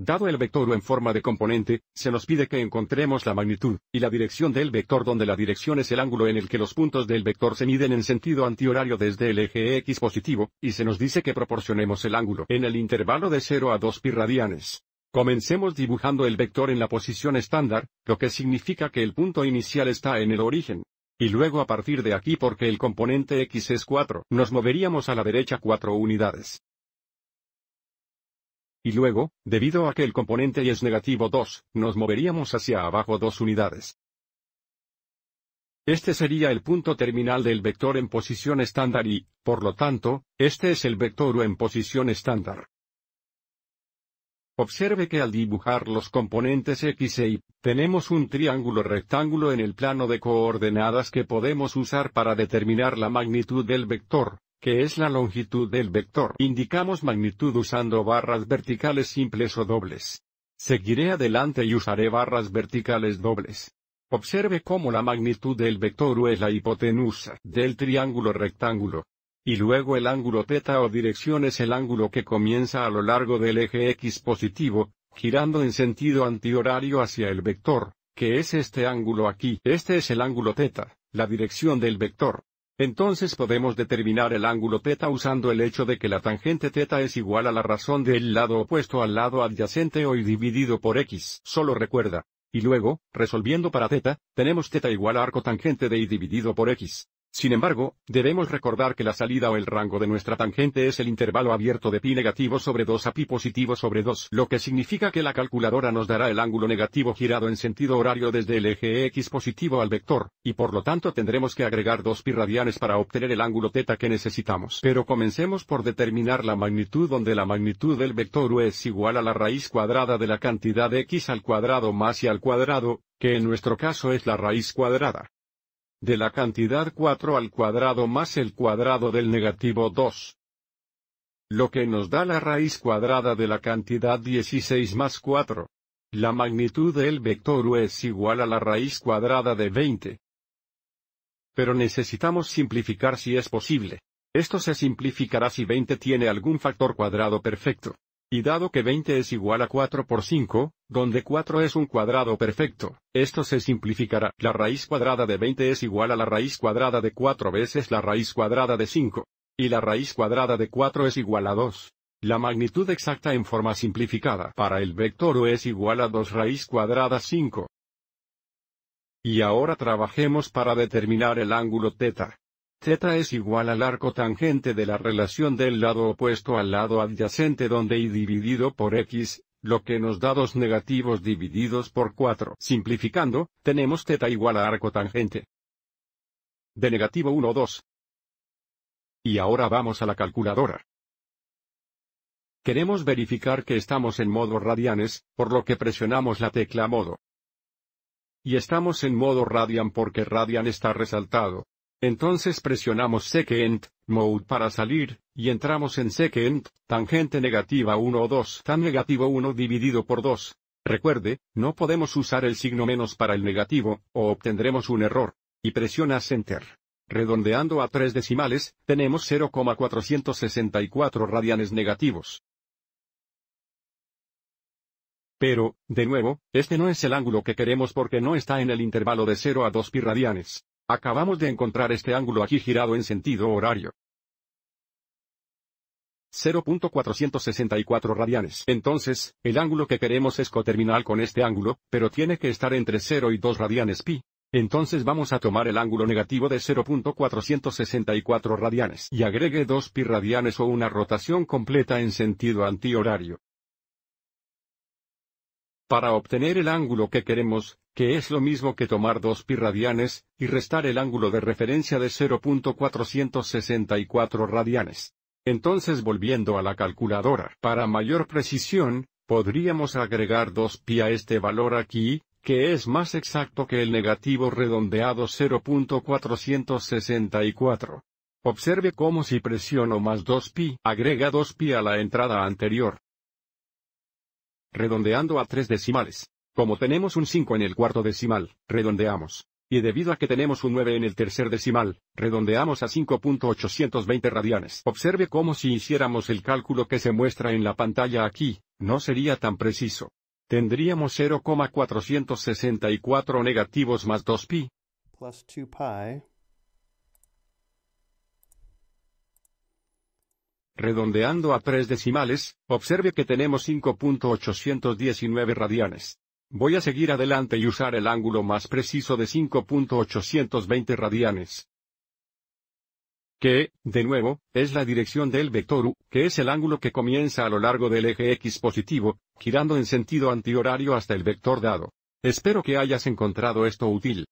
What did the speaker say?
Dado el vector o en forma de componente, se nos pide que encontremos la magnitud, y la dirección del vector donde la dirección es el ángulo en el que los puntos del vector se miden en sentido antihorario desde el eje X positivo, y se nos dice que proporcionemos el ángulo en el intervalo de 0 a 2 pi radianes. Comencemos dibujando el vector en la posición estándar, lo que significa que el punto inicial está en el origen. Y luego a partir de aquí porque el componente X es 4, nos moveríamos a la derecha 4 unidades. Y luego, debido a que el componente y es negativo 2, nos moveríamos hacia abajo dos unidades. Este sería el punto terminal del vector en posición estándar y, por lo tanto, este es el vector U en posición estándar. Observe que al dibujar los componentes X e Y, tenemos un triángulo rectángulo en el plano de coordenadas que podemos usar para determinar la magnitud del vector, que es la longitud del vector. Indicamos magnitud usando barras verticales simples o dobles. Seguiré adelante y usaré barras verticales dobles. Observe cómo la magnitud del vector U es la hipotenusa del triángulo rectángulo. Y luego el ángulo θ o dirección es el ángulo que comienza a lo largo del eje X positivo, girando en sentido antihorario hacia el vector, que es este ángulo aquí. Este es el ángulo θ, la dirección del vector. Entonces podemos determinar el ángulo θ usando el hecho de que la tangente θ es igual a la razón del lado opuesto al lado adyacente o y dividido por x. Solo recuerda. Y luego, resolviendo para θ, tenemos θ igual a arco tangente de y dividido por x. Sin embargo, debemos recordar que la salida o el rango de nuestra tangente es el intervalo abierto de pi negativo sobre 2 a pi positivo sobre 2, lo que significa que la calculadora nos dará el ángulo negativo girado en sentido horario desde el eje x positivo al vector, y por lo tanto tendremos que agregar dos pi radianes para obtener el ángulo θ que necesitamos. Pero comencemos por determinar la magnitud donde la magnitud del vector u es igual a la raíz cuadrada de la cantidad x al cuadrado más y al cuadrado, que en nuestro caso es la raíz cuadrada de la cantidad 4 al cuadrado más el cuadrado del negativo 2. Lo que nos da la raíz cuadrada de la cantidad 16 más 4. La magnitud del vector u es igual a la raíz cuadrada de 20. Pero necesitamos simplificar si es posible. Esto se simplificará si 20 tiene algún factor cuadrado perfecto. Y dado que 20 es igual a 4 por 5, donde 4 es un cuadrado perfecto, esto se simplificará. La raíz cuadrada de 20 es igual a la raíz cuadrada de 4 veces la raíz cuadrada de 5. Y la raíz cuadrada de 4 es igual a 2. La magnitud exacta en forma simplificada para el vector U es igual a 2 raíz cuadrada 5. Y ahora trabajemos para determinar el ángulo θ. θ es igual al arco tangente de la relación del lado opuesto al lado adyacente donde y dividido por x, lo que nos da dos negativos divididos por 4. Simplificando, tenemos teta igual a arco tangente de negativo 1 2. Y ahora vamos a la calculadora. Queremos verificar que estamos en modo radianes, por lo que presionamos la tecla modo. Y estamos en modo radian porque radian está resaltado. Entonces presionamos secant mode para salir, y entramos en second, tangente negativa 1 o 2 tan negativo 1 dividido por 2. Recuerde, no podemos usar el signo menos para el negativo, o obtendremos un error. Y presiona Enter. Redondeando a tres decimales, tenemos 0,464 radianes negativos. Pero, de nuevo, este no es el ángulo que queremos porque no está en el intervalo de 0 a 2 pi radianes. Acabamos de encontrar este ángulo aquí girado en sentido horario. 0.464 radianes. Entonces, el ángulo que queremos es coterminal con este ángulo, pero tiene que estar entre 0 y 2 radianes pi. Entonces vamos a tomar el ángulo negativo de 0.464 radianes y agregue 2 pi radianes o una rotación completa en sentido antihorario. Para obtener el ángulo que queremos, que es lo mismo que tomar 2 pi radianes, y restar el ángulo de referencia de 0.464 radianes. Entonces volviendo a la calculadora, para mayor precisión, podríamos agregar 2 pi a este valor aquí, que es más exacto que el negativo redondeado 0.464. Observe cómo si presiono más 2 pi, agrega 2 pi a la entrada anterior redondeando a tres decimales. Como tenemos un 5 en el cuarto decimal, redondeamos. Y debido a que tenemos un 9 en el tercer decimal, redondeamos a 5.820 radianes. Observe cómo si hiciéramos el cálculo que se muestra en la pantalla aquí, no sería tan preciso. Tendríamos 0,464 negativos más 2pi. Plus 2pi. Redondeando a tres decimales, observe que tenemos 5.819 radianes. Voy a seguir adelante y usar el ángulo más preciso de 5.820 radianes. Que, de nuevo, es la dirección del vector u, que es el ángulo que comienza a lo largo del eje x positivo, girando en sentido antihorario hasta el vector dado. Espero que hayas encontrado esto útil.